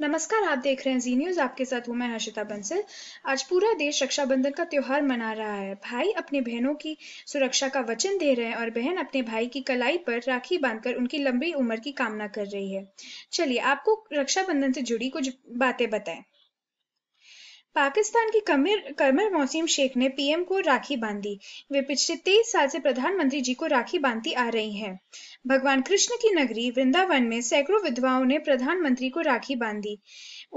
नमस्कार आप देख रहे हैं जी न्यूज आपके साथ हूँ मैं हर्षिता बंसल आज पूरा देश रक्षाबंधन का त्योहार मना रहा है भाई अपने बहनों की सुरक्षा का वचन दे रहे हैं और बहन अपने भाई की कलाई पर राखी बांधकर उनकी लंबी उम्र की कामना कर रही है चलिए आपको रक्षाबंधन से जुड़ी कुछ बातें बताएं पाकिस्तान की कमर कमर मौसम शेख ने पीएम को राखी बांधी वे पिछले तेईस साल से प्रधानमंत्री जी को राखी बांधती आ रही हैं भगवान कृष्ण की नगरी वृंदावन में सैकड़ों विधवाओं ने प्रधानमंत्री को राखी बांधी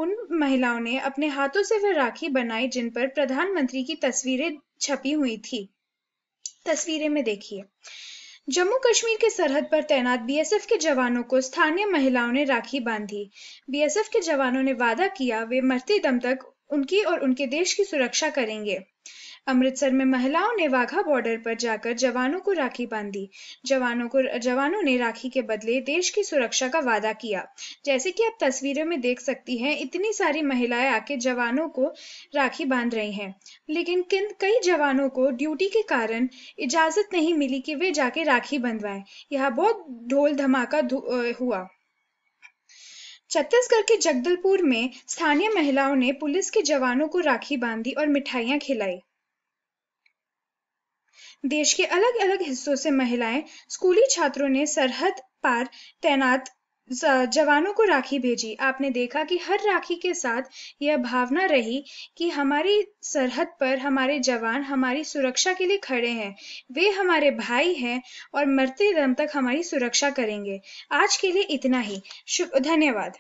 उन महिलाओं ने अपने हाथों से वह राखी बनाई जिन पर प्रधानमंत्री की तस्वीरें छपी हुई थी तस्वीरें में देखिए जम्मू कश्मीर के सरहद पर तैनात बीएसएफ के जवानों को स्थानीय महिलाओं ने राखी बांधी बीएसएफ के जवानों ने वादा किया वे मरते दम तक उनकी और उनके देश की सुरक्षा करेंगे अमृतसर में महिलाओं ने वाघा बॉर्डर पर जाकर जवानों को राखी बांधी जवानों को जवानों ने राखी के बदले देश की सुरक्षा का वादा किया जैसे कि आप तस्वीरों में देख सकती हैं इतनी सारी महिलाएं आके जवानों को राखी बांध रही हैं लेकिन किन कई जवानों को ड्यूटी के कारण इजाजत नहीं मिली कि वे जाके राखी बंधवाएं यह बहुत ढोल धमाका हुआ छत्तीसगढ़ के जगदलपुर में स्थानीय महिलाओं ने पुलिस के जवानों को राखी बांधी और मिठाइयां खिलाई देश के अलग अलग हिस्सों से महिलाएं स्कूली छात्रों ने सरहद पार तैनात जवानों को राखी भेजी आपने देखा कि हर राखी के साथ यह भावना रही कि हमारी सरहद पर हमारे जवान हमारी सुरक्षा के लिए खड़े हैं वे हमारे भाई हैं और मरते दम तक हमारी सुरक्षा करेंगे आज के लिए इतना ही शुभ धन्यवाद